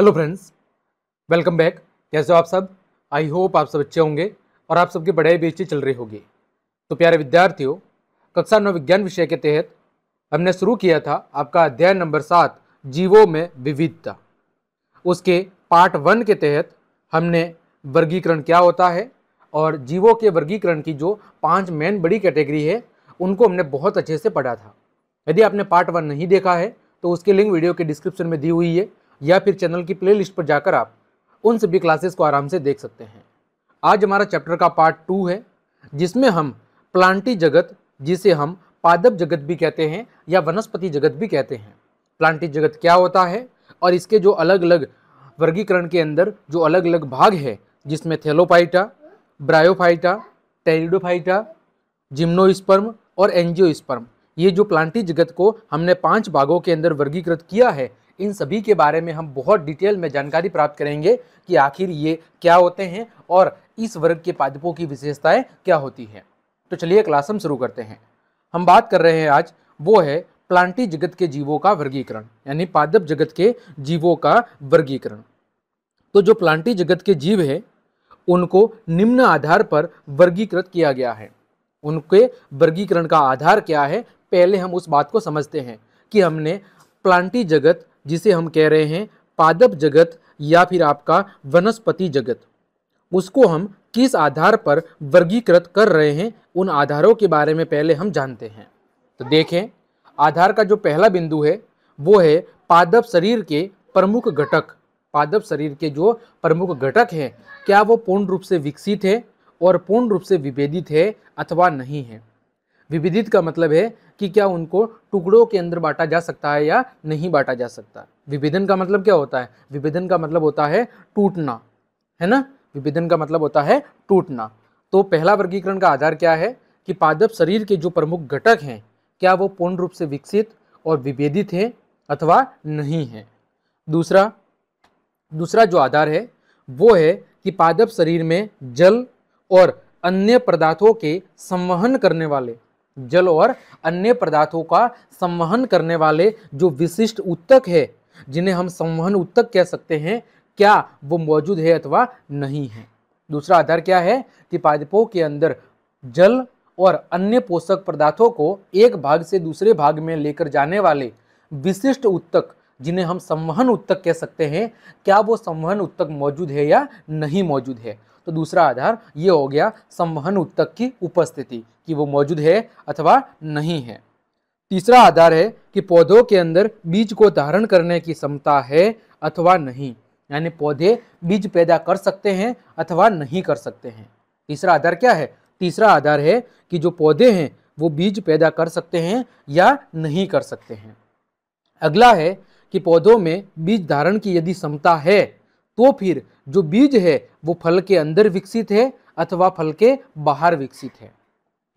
hello friends welcome back कैसे हो आप सब आई होप आप सब अच्छे होंगे और आप सबकी पढ़ाई भी अच्छी चल रही होगी तो प्यारे विद्यार्थियों कक्षा नौ विज्ञान विषय के तहत हमने शुरू किया था आपका अध्याय नंबर सात जीवों में विविधता उसके पार्ट वन के तहत हमने वर्गीकरण क्या होता है और जीवों के वर्गीकरण की जो पाँच मेन बड़ी कैटेगरी है उनको हमने बहुत अच्छे से पढ़ा था यदि आपने पार्ट वन नहीं देखा है तो उसके लिंक वीडियो के डिस्क्रिप्शन में दी हुई है या फिर चैनल की प्ले पर जाकर आप उन सभी क्लासेस को आराम से देख सकते हैं आज हमारा चैप्टर का पार्ट टू है जिसमें हम प्लांटी जगत जिसे हम पादप जगत भी कहते हैं या वनस्पति जगत भी कहते हैं प्लांटी जगत क्या होता है और इसके जो अलग अलग वर्गीकरण के अंदर जो अलग अलग भाग है जिसमें थेलोफाइटा ब्रायोफाइटा टेरिडोफाइटा जिम्नोस्पर्म और एनजियोस्पर्म ये जो प्लांटी जगत को हमने पाँच भागों के अंदर वर्गीकृत किया है इन सभी के बारे में हम बहुत डिटेल में जानकारी प्राप्त करेंगे कि आखिर ये क्या होते हैं और इस वर्ग के पादपों की विशेषताएं क्या होती हैं तो चलिए क्लास हम शुरू करते हैं हम बात कर रहे हैं आज वो है प्लांटी जगत के जीवों का वर्गीकरण यानी पादप जगत के जीवों का वर्गीकरण तो जो प्लांटी जगत के जीव है उनको निम्न आधार पर वर्गीकृत किया गया है उनके वर्गीकरण का आधार क्या है पहले हम उस बात को समझते हैं कि हमने प्लांटी जगत जिसे हम कह रहे हैं पादप जगत या फिर आपका वनस्पति जगत उसको हम किस आधार पर वर्गीकृत कर रहे हैं उन आधारों के बारे में पहले हम जानते हैं तो देखें आधार का जो पहला बिंदु है वो है पादप शरीर के प्रमुख घटक पादप शरीर के जो प्रमुख घटक हैं क्या वो पूर्ण रूप से विकसित है और पूर्ण रूप से विभेदित है अथवा नहीं है विविधित का मतलब है कि क्या उनको टुकड़ों के अंदर बांटा जा सकता है या नहीं बांटा जा सकता विभेदन का मतलब क्या होता है विभेदन का मतलब होता है टूटना है ना विभेदन का मतलब होता है टूटना तो पहला वर्गीकरण का आधार क्या है कि पादप शरीर के जो प्रमुख घटक हैं क्या वो पूर्ण रूप से विकसित और विभेदित हैं अथवा नहीं है दूसरा दूसरा जो आधार है वो है कि पादप शरीर में जल और अन्य पदार्थों के संवहन करने वाले जल और अन्य पदार्थों का संवहन करने वाले जो विशिष्ट उत्तक है जिन्हें हम संवहन उत्तक कह सकते हैं क्या वो मौजूद है अथवा नहीं है दूसरा आधार क्या है कि पादपों के अंदर जल और अन्य पोषक पदार्थों को एक भाग से दूसरे भाग में लेकर जाने वाले विशिष्ट उत्तक जिन्हें हम संवहन उत्तक कह सकते हैं क्या वो संवहन उत्तक मौजूद है या नहीं मौजूद है तो दूसरा आधार ये हो गया संवहन उत्तक की उपस्थिति कि वो मौजूद है अथवा नहीं है तीसरा आधार है कि पौधों के अंदर बीज को धारण करने की क्षमता है अथवा नहीं यानी पौधे बीज पैदा कर सकते हैं अथवा नहीं कर सकते हैं तीसरा आधार क्या है तीसरा आधार है कि जो पौधे हैं वो बीज पैदा कर सकते हैं या नहीं कर सकते हैं अगला है कि पौधों में बीज धारण की यदि क्षमता है तो फिर जो बीज है वो फल के अंदर विकसित है अथवा फल के बाहर विकसित है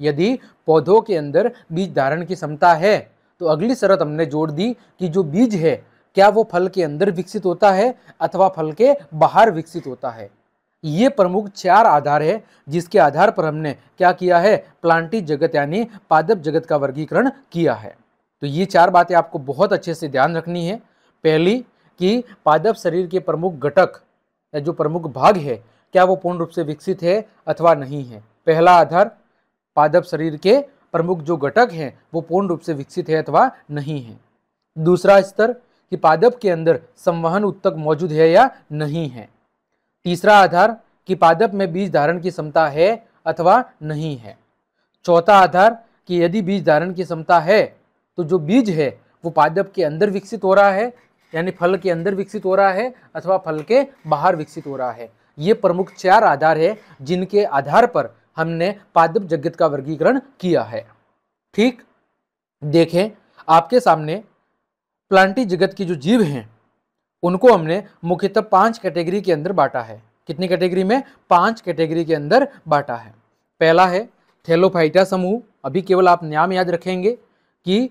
यदि पौधों के अंदर बीज धारण की क्षमता है तो अगली शरत हमने जोड़ दी कि जो बीज है क्या वो फल के अंदर विकसित होता है अथवा फल के बाहर विकसित होता है ये प्रमुख चार आधार है जिसके आधार पर हमने क्या किया है प्लांटी जगत यानी पादप जगत का वर्गीकरण किया है तो ये चार बातें आपको बहुत अच्छे से ध्यान रखनी है पहली कि पादप शरीर के प्रमुख घटक या जो प्रमुख भाग है क्या वो पूर्ण रूप से विकसित है अथवा नहीं है पहला आधार पादप शरीर के प्रमुख जो घटक हैं वो पूर्ण रूप से विकसित है अथवा नहीं है दूसरा स्तर कि पादप के अंदर संवहन उत्तक मौजूद है या नहीं है तीसरा आधार कि पादप में बीज धारण की क्षमता है अथवा नहीं है चौथा आधार कि यदि बीज धारण की क्षमता है तो जो बीज है वो पादप के अंदर विकसित हो रहा है यानी फल के अंदर विकसित हो रहा है अथवा फल के बाहर विकसित हो रहा है ये प्रमुख चार आधार है जिनके आधार पर हमने पादप जगत का वर्गीकरण किया है ठीक देखें आपके सामने प्लांटी जगत की जो जीव हैं उनको हमने मुख्यतः पांच कैटेगरी के अंदर बांटा है कितनी कैटेगरी में पांच कैटेगरी के अंदर बांटा है पहला है थेलोफाइटा समूह अभी केवल आप नाम याद रखेंगे कि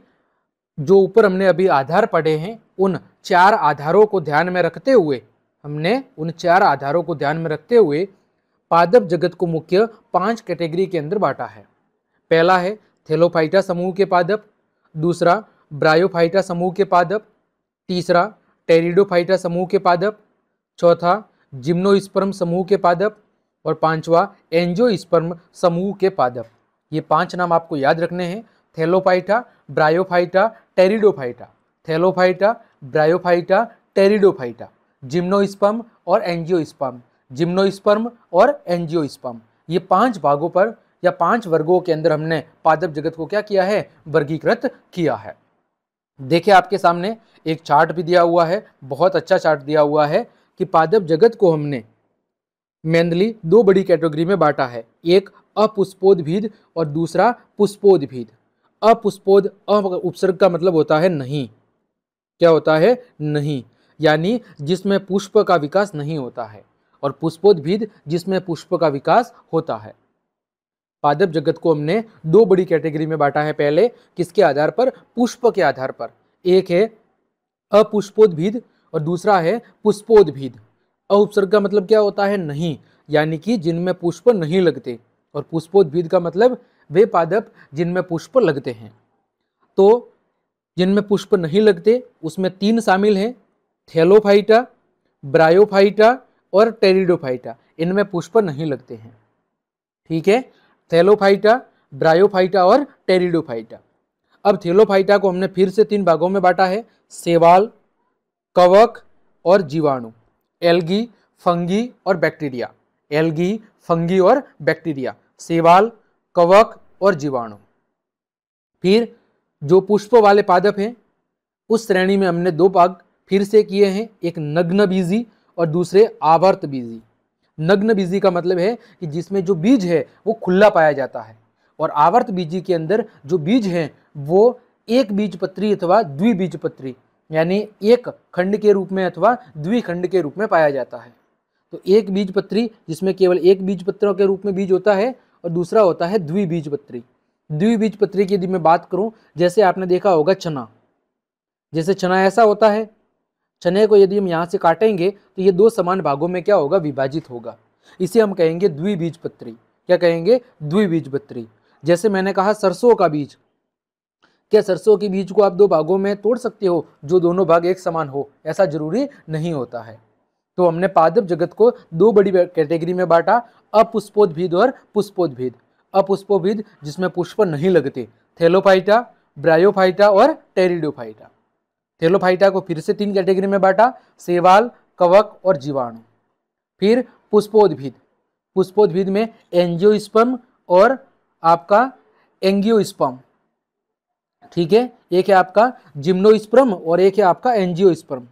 जो ऊपर हमने अभी आधार पढ़े हैं उन चार आधारों को ध्यान में रखते हुए हमने उन चार आधारों को ध्यान में रखते हुए पादप जगत को मुख्य पांच कैटेगरी के अंदर बांटा है पहला है थेलोफाइटा समूह के पादप दूसरा ब्रायोफाइटा समूह के पादप तीसरा टेरिडोफाइटा समूह के पादप चौथा जिम्नोस्पर्म समूह के पादप और पांचवा एंजियोस्पर्म समूह के पादप ये पांच नाम आपको याद रखने हैं thallophyta bryophyta pteridophyta thallophyta bryophyta pteridophyta gymnosperm और एंजियोस्पर्म जिम्नोस्पर्म और एंजियोस्पर्म ये पांच भागों पर या पांच वर्गों के अंदर हमने पादप जगत को क्या किया है वर्गीकृत किया है देखिए आपके सामने एक चार्ट भी दिया हुआ है बहुत अच्छा चार्ट दिया हुआ है कि पादप जगत को हमने मेनली दो बड़ी कैटेगरी में बांटा है एक भीद और दूसरा पुष्पोदभीद अपुष्पोद उपसर्ग का मतलब होता है नहीं क्या होता है नहीं यानी जिसमें पुष्प का विकास नहीं होता है और पुष्पोद्भिद जिसमें पुष्प का विकास होता है पादप जगत को हमने दो बड़ी कैटेगरी में बांटा है पहले किसके आधार पर पुष्प के आधार पर एक है अपुष्पोद्भिद और दूसरा है पुष्पोद्भिद अउपसर्ग का मतलब क्या होता है नहीं यानी कि जिनमें पुष्प नहीं लगते और पुष्पोद्भिद का मतलब वे पादप जिनमें पुष्प लगते हैं तो जिनमें पुष्प नहीं लगते उसमें तीन शामिल हैं थेलोफाइटा ब्रायोफाइटा और टेरिडोफाइटा इनमें पुष्प नहीं लगते हैं ठीक है थेलोफाइटा ब्रायोफाइटा और टेरिडोफाइटा अब थेलोफाइटा को हमने फिर से तीन भागों में बांटा है सेवाल कवक और जीवाणु एल्गी फंगी और बैक्टीरिया एल्गी फंगी और बैक्टीरिया सेवाल कवक और जीवाणु फिर जो पुष्प वाले पादप हैं उस श्रेणी में हमने दो भाग फिर से किए हैं एक नग्न बीजी और दूसरे आवर्त बीजी नग्न बीजी का मतलब है कि जिसमें जो बीज है वो खुला पाया जाता है और आवर्त बीजी के अंदर जो बीज हैं वो एक बीज पत्री अथवा द्विबीज पत्री यानी एक खंड के रूप में अथवा द्विखंड के रूप में पाया जाता है तो एक बीज पत्री जिसमें केवल एक बीज पत्रों के रूप में बीज होता है और दूसरा होता है द्विबीज पत्री द्विबीज पत्री की यदि मैं बात करूं जैसे आपने देखा होगा चना जैसे चना ऐसा होता है चने को यदि हम यहाँ से काटेंगे तो ये दो समान भागों में क्या होगा विभाजित होगा इसे हम कहेंगे द्विबीजपत्री क्या कहेंगे द्विबीजपत्री जैसे मैंने कहा सरसों का बीज क्या सरसों के बीज को आप दो भागों में तोड़ सकते हो जो दोनों भाग एक समान हो ऐसा जरूरी नहीं होता है तो हमने पादप जगत को दो बड़ी कैटेगरी में बांटा अपुष्पोद्भिद और पुष्पोद्भिद अपुष्पोभिद जिसमें पुष्प नहीं लगते थेलोफाइटा ब्रायोफाइटा और टेरिडोफाइटा थेलोफाइटा को फिर से तीन कैटेगरी में बांटा सेवाल कवक और जीवाणु फिर पुष्पोद्भिद पुष्पोद्भिद में एंजियोस्पम और आपका एंगियोस्पम ठीक है एक है आपका जिम्नोस्प्रम और एक है आपका एंजियोस्पर्म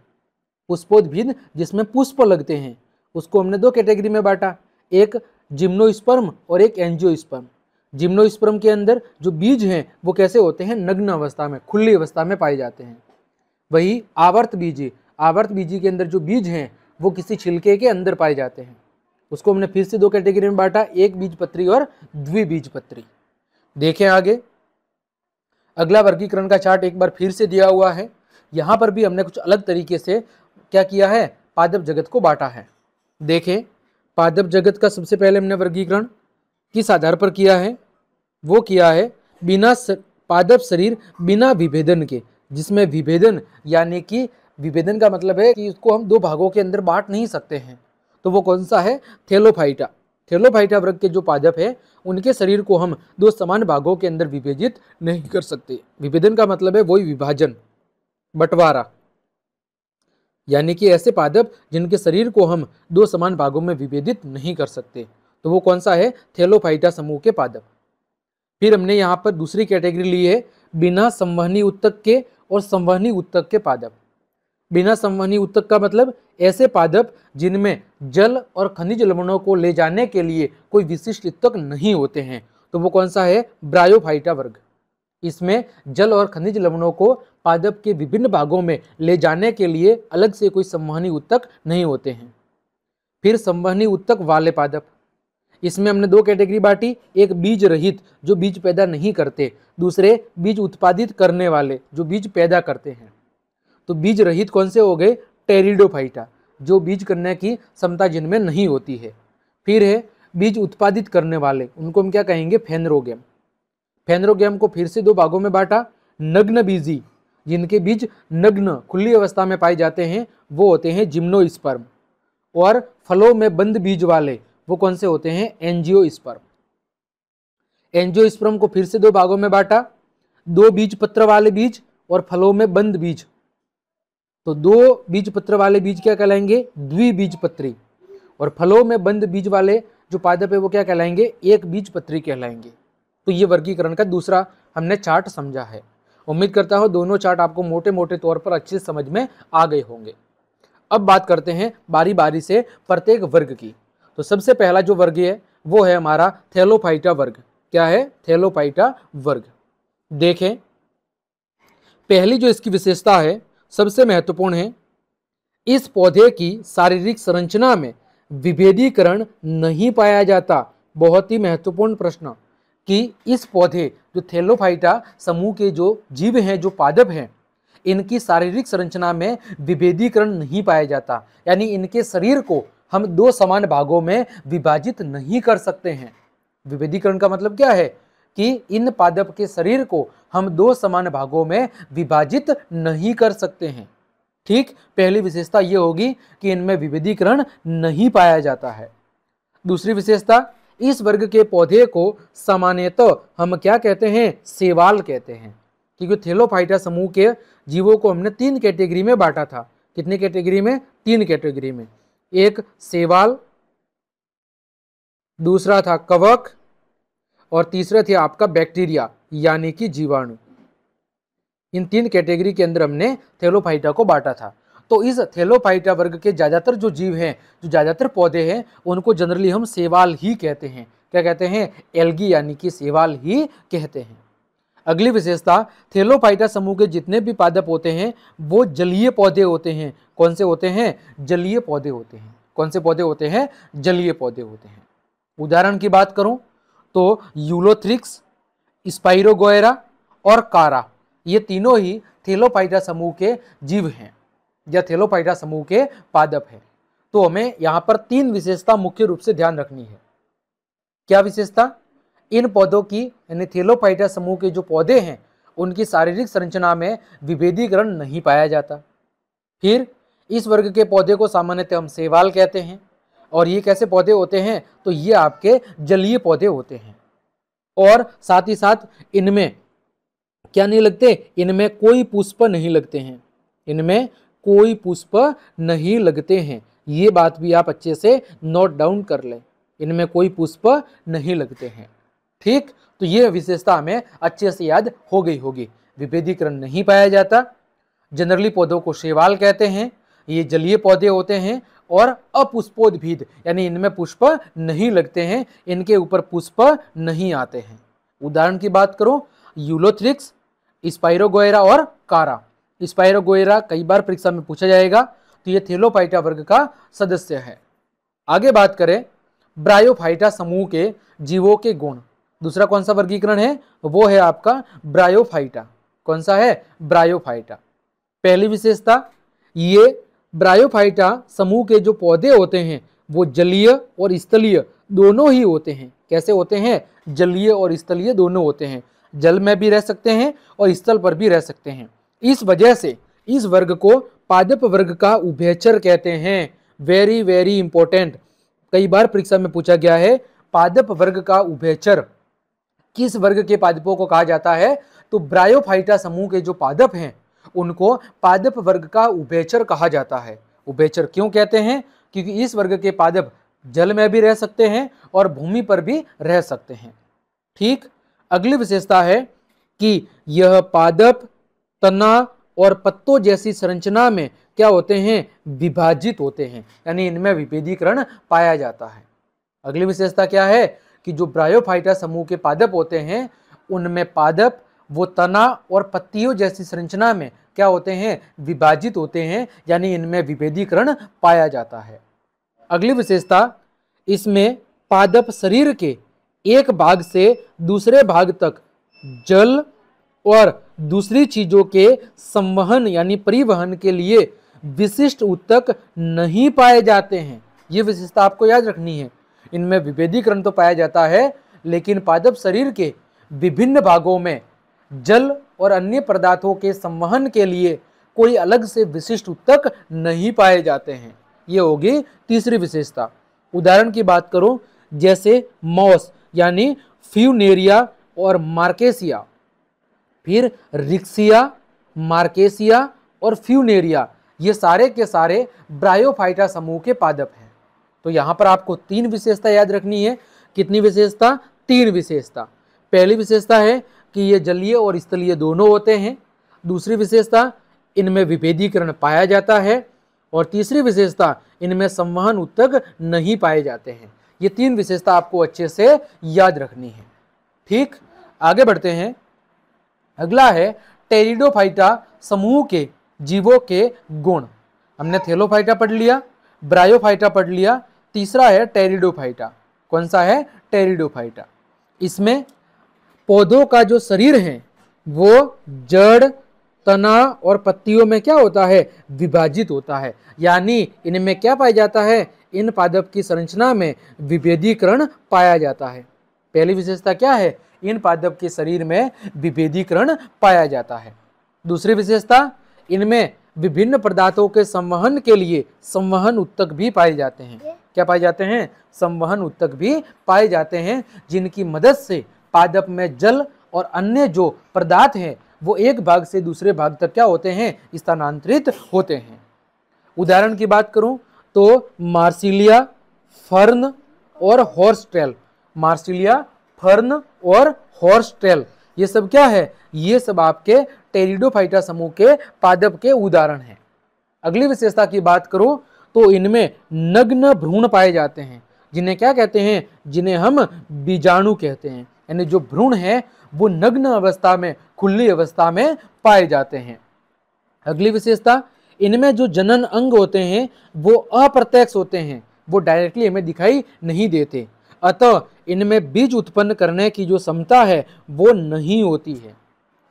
पुष्पोद्भिद जिसमें पुष्प लगते हैं उसको हमने दो कैटेगरी में बांटा एक जिम्नोस्पर्म और एक एंजियोस्पर्म जिम्नोस्पर्म के अंदर जो बीज हैं वो कैसे होते हैं नग्न अवस्था में खुली अवस्था में पाए जाते हैं वही आवर्त बीजी आवर्त बीजी के अंदर जो बीज हैं वो किसी छिलके के अंदर पाए जाते हैं उसको हमने फिर से दो कैटेगरी में बांटा एक बीज पत्री और द्विबीज पत्री देखें आगे अगला वर्गीकरण का चार्ट एक बार फिर से दिया हुआ है यहाँ पर भी हमने कुछ अलग तरीके से क्या किया है पादप जगत को बांटा है देखें पादप जगत का सबसे पहले हमने वर्गीकरण किस आधार पर किया है वो किया है बिना पादप शरीर बिना विभेदन के जिसमें विभेदन यानी कि विभेदन का मतलब है कि इसको हम दो भागों के अंदर बांट नहीं सकते हैं तो वो कौन सा है थेलोफाइटा थेलोफाइटा वर्ग के जो पादप है उनके शरीर को हम दो समान भागों के अंदर विभेदित नहीं कर सकते विभेदन का मतलब है वही विभाजन बंटवारा यानी कि ऐसे पादप जिनके शरीर को हम दो समान भागों में विभेदित नहीं कर सकते तो वो कौन सा है थेलोफाइटा समूह के पादप फिर हमने यहाँ पर दूसरी कैटेगरी ली है बिना संवहनी उत्तक के और संवहनी उत्तक के पादप बिना संवहनी उत्तक का मतलब ऐसे पादप जिनमें जल और खनिज लवणों को ले जाने के लिए कोई विशिष्ट उत्तक नहीं होते हैं तो वो कौन सा है ब्रायोफाइटा वर्ग इसमें जल और खनिज लवणों को पादप के विभिन्न भागों में ले जाने के लिए अलग से कोई संवहनी उत्तक नहीं होते हैं फिर संवहनी उत्तक वाले पादप इसमें हमने दो कैटेगरी बांटी एक बीज रहित जो बीज पैदा नहीं करते दूसरे बीज उत्पादित करने वाले जो बीज पैदा करते हैं तो बीज रहित कौन से हो गए टेरिडोफाइटा जो बीज करने की क्षमता जिनमें नहीं होती है फिर है बीज उत्पादित करने वाले उनको हम क्या कहेंगे फेनरोगेम फेनरोगेम को फिर से दो भागों में बांटा नग्न बीजी जिनके बीज नग्न खुली अवस्था में पाए जाते हैं वो होते हैं जिम्नोस्पर्म और फलों में बंद बीज वाले वो कौन से होते हैं एनजीओ स्पर्म एनजीओ स्पर्म को फिर से दो भागों में बांटा दो बीज पत्र वाले बीज और फलों में बंद बीज तो दो बीज पत्र वाले बीज क्या कहलाएंगे द्विबीज पत्री और फलों में बंद बीज वाले जो पादप है वो क्या कहलाएंगे एक बीज पत्री कहलाएंगे तो ये वर्गीकरण का दूसरा हमने चार्ट समझा है उम्मीद करता हूँ दोनों चार्ट आपको मोटे मोटे तौर पर अच्छे समझ में आ गए होंगे अब बात करते हैं बारी बारी से प्रत्येक वर्ग की तो सबसे पहला जो वर्ग है वो है हमारा थैलोफाइटा वर्ग क्या है थैलोफाइटा वर्ग देखें पहली जो इसकी विशेषता है सबसे महत्वपूर्ण है इस पौधे की शारीरिक संरचना में विभेदीकरण नहीं पाया जाता बहुत ही महत्वपूर्ण प्रश्न कि इस पौधे जो थेलोफाइटा समूह के जो जीव हैं जो पादप हैं इनकी शारीरिक संरचना में विभेदीकरण नहीं पाया जाता यानी इनके शरीर को हम दो समान भागों में विभाजित नहीं कर सकते हैं विभेदीकरण का मतलब क्या है कि इन पादप के शरीर को हम दो समान भागों में विभाजित नहीं कर सकते हैं ठीक पहली विशेषता ये होगी कि इनमें विभेदीकरण नहीं पाया जाता है दूसरी विशेषता इस वर्ग के पौधे को सामान्यतः तो हम क्या कहते हैं सेवाल कहते हैं क्योंकि थेलोफाइटा समूह के जीवों को हमने तीन कैटेगरी में बांटा था कितने कैटेगरी में तीन कैटेगरी में एक सेवाल दूसरा था कवक और तीसरा थे आपका बैक्टीरिया यानी कि जीवाणु इन तीन कैटेगरी के अंदर हमने थेलोफाइटा को बांटा था तो इस थेलोफाइटा वर्ग के ज़्यादातर जो जीव हैं जो ज़्यादातर पौधे हैं उनको जनरली हम सेवाल ही कहते हैं क्या कहते हैं एल्गी यानी कि सेवाल ही कहते हैं अगली विशेषता थेलोफाइटा समूह के जितने भी पादप होते हैं वो जलीय पौधे होते हैं कौन से होते हैं जलीय पौधे होते हैं कौन से पौधे होते हैं जलीय पौधे होते हैं उदाहरण की बात करूं तो यूलोथ्रिक्स स्पाइरोगोयरा और कारा ये तीनों ही थेलोफाइटा समूह के जीव हैं या थेलोफाइटा समूह के पादप हैं तो हमें यहाँ पर तीन विशेषता मुख्य रूप से ध्यान रखनी है क्या विशेषता इन पौधों की यानी थेलोपाइटा समूह के जो पौधे हैं उनकी शारीरिक संरचना में विभेदीकरण नहीं पाया जाता फिर इस वर्ग के पौधे को सामान्यतः हम सेवाल कहते हैं और ये कैसे पौधे होते हैं तो ये आपके जलीय पौधे होते हैं और साथ ही साथ इनमें क्या नहीं लगते इनमें कोई पुष्प नहीं लगते हैं इनमें कोई पुष्प नहीं लगते हैं ये बात भी आप अच्छे से नोट डाउन कर लें इनमें कोई पुष्प नहीं लगते हैं ठीक तो ये विशेषता हमें अच्छे से याद हो गई होगी विभेदीकरण नहीं पाया जाता जनरली पौधों को शेवाल कहते हैं ये जलीय पौधे होते हैं और अपुष्पोद्भिद यानी इनमें पुष्प नहीं लगते हैं इनके ऊपर पुष्प नहीं आते हैं उदाहरण की बात करो यूलोथ्रिक्स स्पायरोगोयरा और कारा स्पायरोगोयरा कई बार परीक्षा में पूछा जाएगा तो ये थेलोपाइटा वर्ग का सदस्य है आगे बात करें ब्रायोफाइटा समूह के जीवों के गुण दूसरा कौन सा वर्गीकरण है वो है आपका ब्रायोफाइटा कौन सा है ब्रायोफाइटा पहली विशेषता ये ब्रायोफाइटा समूह के जो पौधे होते हैं वो जलीय और स्थलीय दोनों ही होते हैं कैसे होते हैं जलीय और स्थलीय दोनों होते हैं जल में भी रह सकते हैं और स्थल पर भी रह सकते हैं इस वजह से इस वर्ग को पादप वर्ग का उभयचर कहते हैं वेरी वेरी इंपॉर्टेंट कई बार परीक्षा में पूछा गया है पादप वर्ग का उभयचर किस वर्ग के पादपों को कहा जाता है तो ब्रायोफाइटा समूह के जो पादप हैं उनको पादप वर्ग का उभेचर कहा जाता है उभेचर क्यों कहते हैं क्योंकि इस वर्ग के पादप जल में भी रह सकते हैं और भूमि पर भी रह सकते हैं ठीक अगली विशेषता है कि यह पादप तना और पत्तों जैसी संरचना में क्या होते हैं विभाजित होते हैं यानी इनमें विभेदीकरण पाया जाता है अगली विशेषता क्या है कि जो ब्रायोफाइटा समूह के पादप होते हैं उनमें पादप वो तना और पत्तियों जैसी संरचना में क्या होते हैं विभाजित होते हैं यानी इनमें विभेदीकरण पाया जाता है अगली विशेषता इसमें पादप शरीर के एक भाग से दूसरे भाग तक जल और दूसरी चीजों के संवहन यानी परिवहन के लिए विशिष्ट उत्तक नहीं पाए जाते हैं ये विशेषता आपको याद रखनी है इनमें विभेदीकरण तो पाया जाता है लेकिन पादप शरीर के विभिन्न भागों में जल और अन्य पदार्थों के संवहन के लिए कोई अलग से विशिष्ट उत्तक नहीं पाए जाते हैं ये होगी तीसरी विशेषता उदाहरण की बात करूं जैसे मॉस यानी फ्यूनेरिया और मार्केसिया फिर रिक्सिया मार्केसिया और फ्यूनेरिया ये सारे के सारे ब्रायोफाइटा समूह के पादप हैं तो यहाँ पर आपको तीन विशेषता याद रखनी है कितनी विशेषता तीन विशेषता पहली विशेषता है कि ये जलीय और स्थलीय दोनों होते हैं दूसरी विशेषता इनमें विभेदीकरण पाया जाता है और तीसरी विशेषता इनमें संवहन उत्तक नहीं पाए जाते हैं ये तीन विशेषता आपको अच्छे से याद रखनी है ठीक आगे बढ़ते हैं अगला है टेरिडोफाइटा समूह के जीवों के गुण हमने थेलोफाइटा पढ़ लिया ब्रायोफाइटा पढ़ लिया तीसरा है टेरिडोफाइटा कौन सा है टेरिडोफाइटा इसमें पौधों का जो शरीर है वो जड़ तना और पत्तियों में क्या होता है विभाजित होता है यानी इनमें क्या पाया जाता है इन पादप की संरचना में विभेदीकरण पाया जाता है पहली विशेषता क्या है इन पादप के शरीर में विभेदीकरण पाया जाता है दूसरी विशेषता इनमें विभिन्न पदार्थों के संवहन के लिए संवहन उत्तक भी पाए जाते हैं क्या पाए जाते हैं संवहन उत्तक भी पाए जाते हैं जिनकी मदद से पादप में जल और अन्य जो पदार्थ हैं वो एक भाग से दूसरे भाग तक क्या होते हैं स्थानांतरित होते हैं उदाहरण की बात करूं तो मार्सिलिया फर्न और हॉर्स ट्रेल मार्सिलिया फर्न और हॉर्स ट्रेल ये सब क्या है ये सब आपके टेरिडोफाइटा समूह के पादप के उदाहरण हैं अगली विशेषता की बात करो तो इनमें नग्न भ्रूण पाए जाते हैं जिन्हें क्या कहते हैं जिन्हें हम बीजाणु कहते हैं यानी जो भ्रूण है वो नग्न अवस्था में खुली अवस्था में पाए जाते हैं अगली विशेषता इनमें जो जनन अंग होते हैं वो अप्रत्यक्ष होते हैं वो डायरेक्टली हमें दिखाई नहीं देते अतः इनमें बीज उत्पन्न करने की जो क्षमता है वो नहीं होती है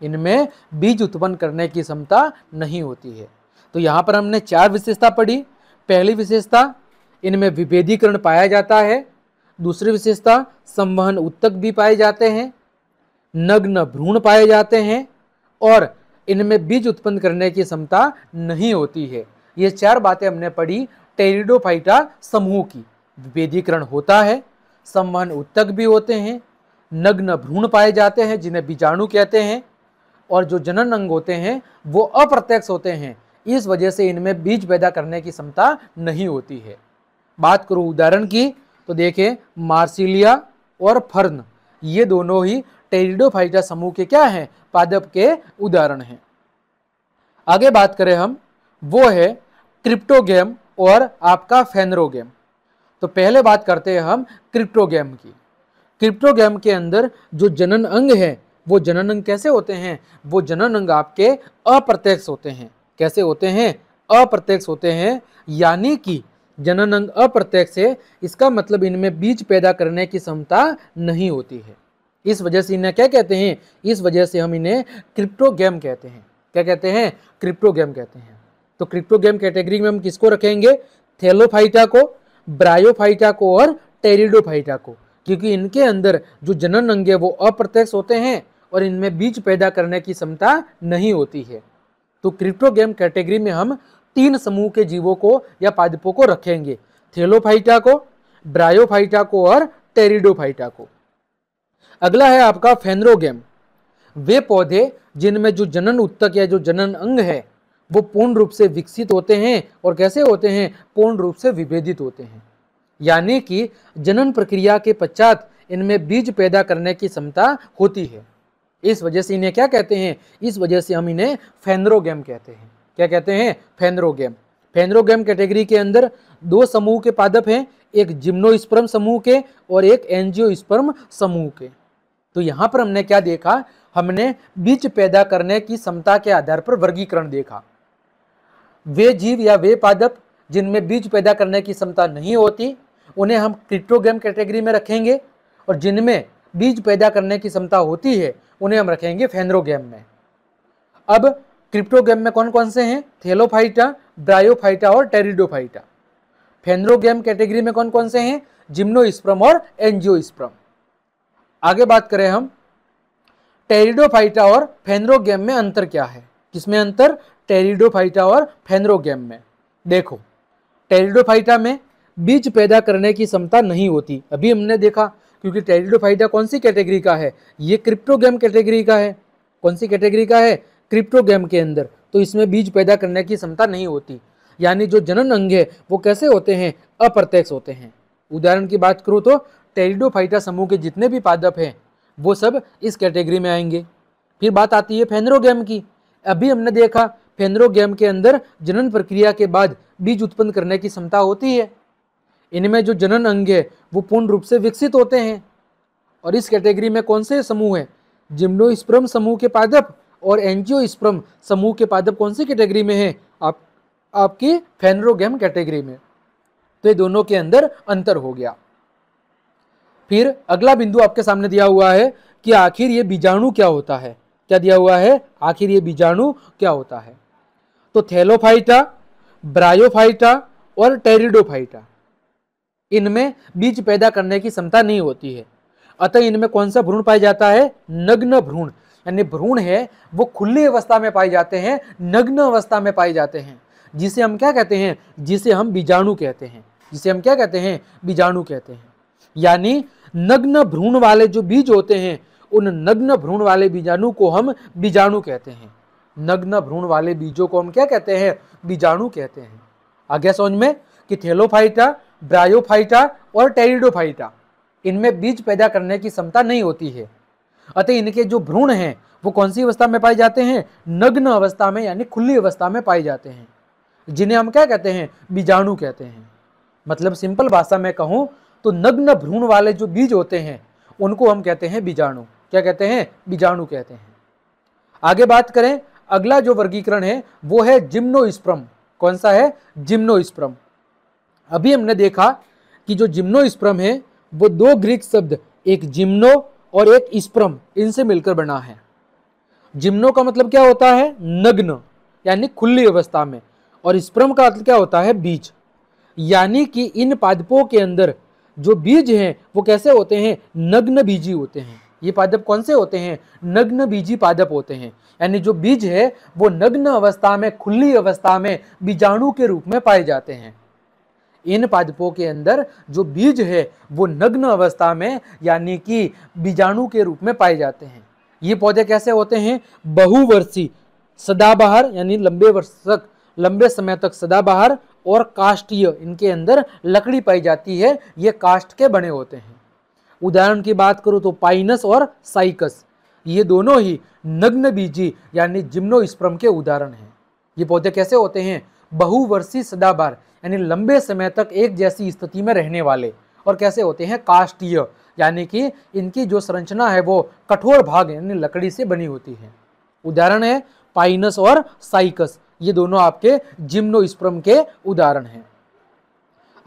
इनमें बीज उत्पन्न करने की क्षमता नहीं होती है तो यहाँ पर हमने चार विशेषता पढ़ी पहली विशेषता इनमें विभेदीकरण पाया जाता है दूसरी विशेषता संवहन उत्तक भी पाए जाते हैं नग्न भ्रूण पाए जाते हैं और इनमें बीज उत्पन्न करने की क्षमता नहीं होती है ये चार बातें हमने पढ़ी टेरिडोफाइटा समूह की विभेदीकरण होता है संवहन उत्तक भी होते हैं नग्न भ्रूण पाए जाते हैं जिन्हें बीजाणु कहते हैं और जो जनन अंग होते हैं वो अप्रत्यक्ष होते हैं इस वजह से इनमें बीज पैदा करने की क्षमता नहीं होती है बात करूँ उदाहरण की तो देखें मार्सिलिया और फर्न ये दोनों ही टेरिडोफाइटा समूह के क्या हैं पादप के उदाहरण हैं आगे बात करें हम वो है क्रिप्टोगेम और आपका फेनरोगेम तो पहले बात करते हैं हम क्रिप्टोगेम की क्रिप्टोगेम के अंदर जो जनन अंग हैं वो जनन अंग कैसे होते हैं वो जनन अंग आपके अप्रत्यक्ष होते हैं कैसे होते हैं अप्रत्यक्ष होते हैं यानी कि जनन अंग अप्रत्यक्ष है इसका मतलब इनमें बीज पैदा करने की क्षमता नहीं होती है इस वजह से इन्हें क्या कहते हैं इस वजह से हम इन्हें क्रिप्टोगेम कहते हैं क्या कहते हैं क्रिप्टोगेम कहते हैं तो क्रिप्टोगेम कैटेगरी में हम किसको रखेंगे थेलोफाइटा को ब्रायोफाइटा को और टेरिडोफाइटा को क्योंकि इनके अंदर जो जनन अंग है वो अप्रत्यक्ष होते हैं और इनमें बीज पैदा करने की क्षमता नहीं होती है तो क्रिप्टोगेम कैटेगरी में हम तीन समूह के जीवों को या पादपों को रखेंगे थेलोफाइटा को ब्रायोफाइटा को और टेरिडोफाइटा को अगला है आपका फेनरोगेम वे पौधे जिनमें जो जनन उत्तक या जो जनन अंग है वो पूर्ण रूप से विकसित होते हैं और कैसे होते हैं पूर्ण रूप से विभेदित होते हैं यानी कि जनन प्रक्रिया के पश्चात इनमें बीज पैदा करने की क्षमता होती है इस वजह से इन्हें क्या कहते हैं इस वजह से हम इन्हें फेंद्रोगेम कहते हैं क्या कहते हैं फेंद्रोगेम फेंद्रोगेम कैटेगरी के अंदर दो समूह के पादप हैं एक जिम्नोस्पर्म समूह के और एक एंजियोस्पर्म समूह के तो यहाँ पर हमने क्या देखा हमने बीज पैदा करने की क्षमता के आधार पर वर्गीकरण देखा वे जीव या वे पादप जिनमें बीज पैदा करने की क्षमता नहीं होती उन्हें हम गेम कैटेगरी में रखेंगे और जिनमें बीज पैदा करने की क्षमता होती है उन्हें हम रखेंगे गेम में अब क्रिप्टोगेम में कौन कौन से हैं थेलोफाइटा ब्रायोफाइटा और टेरिडोफाइटा गेम कैटेगरी में कौन कौन से हैं स्प्रम और स्प्रम आगे बात करें हम टेरिडोफाइटा और गेम में अंतर क्या है किसमें अंतर टेरिडोफाइटा और गेम में देखो टेरिडोफाइटा में बीज पैदा करने की क्षमता नहीं होती अभी हमने देखा क्योंकि टेरिडोफाइटा कौन सी कैटेगरी का है ये क्रिप्टोगेम कैटेगरी का है कौन सी कैटेगरी का है क्रिप्टोगेम के अंदर तो इसमें बीज पैदा करने की क्षमता नहीं होती यानी जो जनन अंग है वो कैसे होते हैं अप्रत्यक्ष होते हैं उदाहरण की बात करूँ तो टेरिडोफाइटा समूह के जितने भी पादप हैं वो सब इस कैटेगरी में आएंगे फिर बात आती है फेनरोगेम की अभी हमने देखा फेनरोगेम के अंदर जनन प्रक्रिया के बाद बीज उत्पन्न करने की क्षमता होती है इनमें जो जनन अंग है वो पूर्ण रूप से विकसित होते हैं और इस कैटेगरी में कौन से समूह हैं जिम्नोस्प्रम समूह के पादप और एंजियोस्प्रम समूह के पादप कौन सी कैटेगरी में हैं आप आपकी फेनरोगेम कैटेगरी में तो ये दोनों के अंदर अंतर हो गया फिर अगला बिंदु आपके सामने दिया हुआ है कि आखिर ये बीजाणु क्या होता है क्या दिया हुआ है आखिर ये बीजाणु क्या होता है तो थैलोफाइटा ब्रायोफाइटा और टेरिडोफाइटा इनमें बीज पैदा करने की क्षमता नहीं होती है अतः इनमें कौन सा भ्रूण पाया जाता है नग्न भ्रूण यानी भ्रूण है वो खुली अवस्था में पाए जाते हैं नग्न अवस्था में पाए जाते हैं जिसे हम क्या कहते हैं जिसे हम बीजाणु कहते हैं जिसे हम क्या कहते हैं बीजाणु कहते हैं यानी नग्न भ्रूण वाले जो बीज होते हैं उन नग्न भ्रूण वाले बीजाणु को हम बीजाणु कहते हैं नग्न भ्रूण वाले बीजों को हम क्या कहते हैं बीजाणु कहते हैं आगे समझ में कि थेलोफाइटा ब्रायोफाइटा और टेरिडोफाइटा इनमें बीज पैदा करने की क्षमता नहीं होती है अतः इनके जो भ्रूण हैं वो कौन सी अवस्था में पाए जाते हैं नग्न अवस्था में यानी खुली अवस्था में पाए जाते हैं जिन्हें हम क्या कहते हैं बीजाणु कहते हैं मतलब सिंपल भाषा में कहूँ तो नग्न भ्रूण वाले जो बीज होते हैं उनको हम कहते हैं बीजाणु क्या कहते हैं बीजाणु कहते हैं आगे बात करें अगला जो वर्गीकरण है वो है जिम्नोस्प्रम कौन सा है जिम्नोस्प्रम अभी हमने देखा कि जो जिम्नो स्प्रम है वो दो ग्रीक शब्द एक जिम्नो और एक स्प्रम इनसे मिलकर बना है जिम्नो का मतलब क्या होता है नग्न यानी खुली अवस्था में और स्प्रम का मतलब क्या होता है बीज यानी कि इन पादपों के अंदर जो बीज हैं वो कैसे होते हैं नग्न बीजी होते हैं ये पादप कौन से होते हैं नग्न बीजी पादप होते हैं यानी जो बीज है वो नग्न अवस्था में खुली अवस्था में बीजाणु के रूप में पाए जाते हैं इन पादपों के अंदर जो बीज है वो नग्न अवस्था में यानी कि बीजाणु के रूप में पाए जाते हैं ये पौधे कैसे होते हैं बहुवर्षी सदाबहार यानी लंबे वर्ष तक लंबे समय तक सदाबहार और काष्ठीय इनके अंदर लकड़ी पाई जाती है ये काष्ठ के बने होते हैं उदाहरण की बात करूँ तो पाइनस और साइकस ये दोनों ही नग्न बीजी यानी जिम्नोस्प्रम के उदाहरण हैं ये पौधे कैसे होते हैं बहुवर्षी सदाबहार यानी लंबे समय तक एक जैसी स्थिति में रहने वाले और कैसे होते हैं काष्टीय यानी कि इनकी जो संरचना है वो कठोर भाग यानी लकड़ी से बनी होती है उदाहरण है पाइनस और साइकस ये दोनों आपके जिम्नोस्प्रम के उदाहरण हैं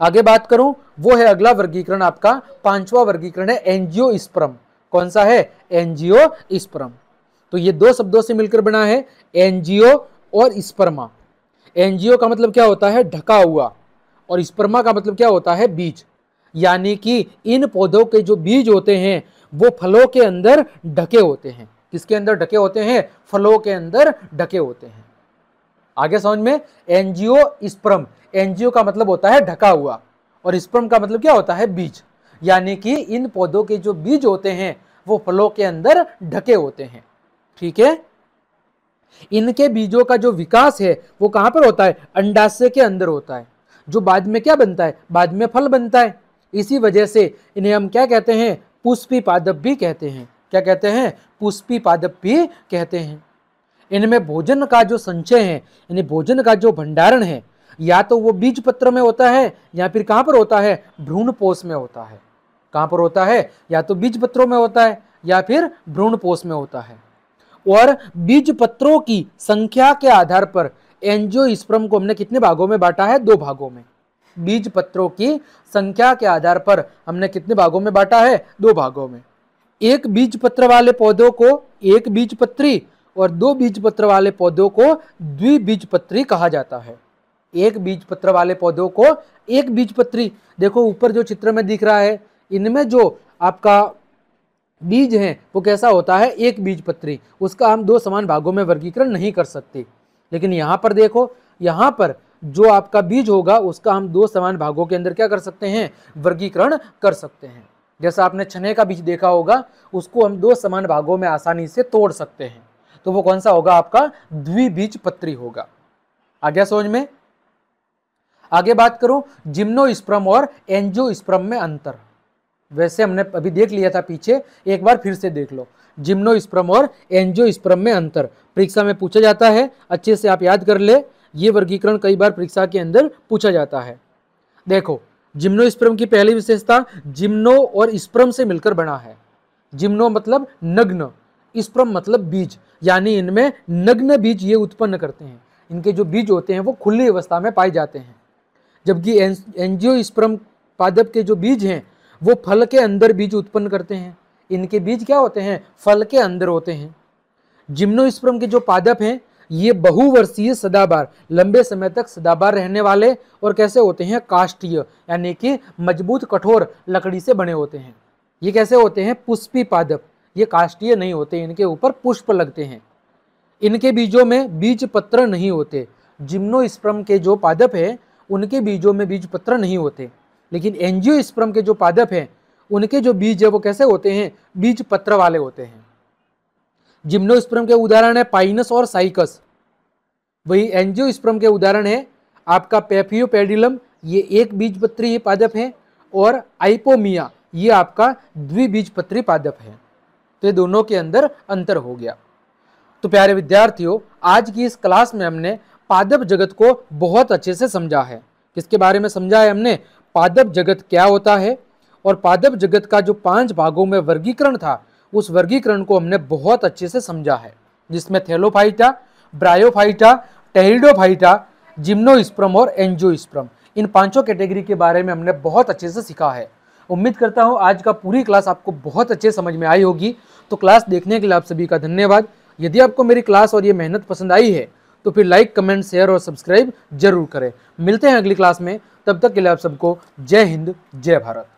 आगे बात करूं वो है अगला वर्गीकरण आपका पांचवा वर्गीकरण है एनजीओ स्प्रम कौन सा है एनजीओ स्प्रम तो ये दो शब्दों से मिलकर बना है एनजीओ और स्पर्मा एनजीओ का मतलब क्या होता है ढका हुआ और स्पर्मा का मतलब क्या होता है बीज यानी कि इन पौधों के जो बीज होते हैं वो फलों के अंदर ढके होते हैं किसके अंदर ढके होते हैं फलों के अंदर ढके होते हैं आगे समझ में एनजीओ स्पर्म एनजीओ का मतलब होता है ढका हुआ और स्पर्म का मतलब क्या होता है बीज यानी कि इन पौधों के जो बीज होते हैं वो फलों के अंदर ढके होते हैं ठीक है इनके बीजों का जो विकास है वो कहाँ पर होता है अंडाशय के अंदर होता है जो बाद में क्या बनता है बाद में फल बनता है इसी वजह से इन्हें हम क्या कहते हैं पुष्पी पादप भी कहते हैं क्या कहते हैं पुष्पी पादप भी कहते हैं इनमें भोजन का जो संचय है यानी भोजन का जो भंडारण है या तो वो बीज पत्र में होता है या फिर कहाँ पर होता है भ्रूण पोष में होता है कहाँ पर होता है या तो बीज पत्रों में होता है या फिर भ्रूण पोष में होता है और बीज पत्रों की संख्या के आधार पर स्प्रम को हमने कितने भागों में बांटा है दो भागों में बीज पत्रों की संख्या के आधार पर हमने कितने भागों में बांटा है दो भागों में एक बीज पत्र वाले पौधों को एक बीज पत्री और दो बीज पत्र वाले पौधों को द्विबीज पत्री कहा जाता है एक बीज पत्र वाले पौधों को एक बीज पत्री देखो ऊपर जो चित्र में दिख रहा है इनमें जो आपका बीज है वो कैसा होता है एक बीज पत्री उसका हम दो समान भागों में वर्गीकरण नहीं कर सकते लेकिन यहाँ पर देखो यहाँ पर जो आपका बीज होगा उसका हम दो समान भागों के अंदर क्या कर सकते हैं वर्गीकरण कर सकते हैं जैसा आपने छने का बीज देखा होगा उसको हम दो समान भागों में आसानी से तोड़ सकते हैं तो वो कौन सा होगा आपका द्विबीज पत्री होगा आगे समझ में आगे बात करूं जिम्नोस्प्रम और एंजियोस्प्रम में अंतर वैसे हमने अभी देख लिया था पीछे एक बार फिर से देख लो जिम्नो स्प्रम और स्प्रम में अंतर परीक्षा में पूछा जाता है अच्छे से आप याद कर ले ये वर्गीकरण कई बार परीक्षा के अंदर पूछा जाता है देखो जिम्नोस्प्रम की पहली विशेषता जिम्नो और स्प्रम से मिलकर बना है जिम्नो मतलब नग्न स्प्रम मतलब बीज यानी इनमें नग्न बीज ये उत्पन्न करते हैं इनके जो बीज होते हैं वो खुली अवस्था में पाए जाते हैं जबकि एनजियो स्प्रम पादप के जो बीज हैं वो फल के अंदर बीज उत्पन्न करते हैं इनके बीज क्या होते हैं फल के अंदर होते हैं जिम्नोस्प्रम के जो पादप हैं ये बहुवर्षीय सदाबार लंबे समय तक सदाबार रहने वाले और कैसे होते हैं काष्ठीय यानी कि मजबूत कठोर लकड़ी से बने होते हैं ये कैसे होते हैं पुष्पी पादप ये काष्ठीय नहीं होते इनके ऊपर पुष्प लगते हैं इनके बीजों में बीज पत्र नहीं होते जिम्नोस्प्रम के जो पादप है उनके बीजों में बीज पत्र नहीं होते लेकिन एंजियोस्पर्म के जो पादप हैं उनके जो बीज है वो कैसे होते हैं बीज पत्र वाले होते हैं जिम्नोस्पर्म के उदाहरण है पाइनस और साइकस वही एंजियोस्पर्म के उदाहरण है आपका पेफियो पेडिलम ये एक बीज पत्री पादप है और आइपोमिया ये आपका द्विबीज पत्री पादप है तो ये दोनों के अंदर अंतर हो गया तो प्यारे विद्यार्थियों आज की इस क्लास में हमने पादप जगत को बहुत अच्छे से समझा है किसके बारे में समझा है हमने पादप जगत क्या होता है और पादप जगत का जो पांच भागों में वर्गीकरण था उस वर्गीकरण को हमने बहुत अच्छे से समझा है जिसमें थेलोफाइटा ब्रायोफाइटा टेहिडोफाइटा जिम्नोस्प्रम और एंजियोस्प्रम इन पांचों कैटेगरी के बारे में हमने बहुत अच्छे से सीखा है उम्मीद करता हूँ आज का पूरी क्लास आपको बहुत अच्छे समझ में आई होगी तो क्लास देखने के लिए आप सभी का धन्यवाद यदि आपको मेरी क्लास और ये मेहनत पसंद आई है तो फिर लाइक कमेंट शेयर और सब्सक्राइब जरूर करें मिलते हैं अगली क्लास में तब तक के लिए आप सबको जय हिंद जय भारत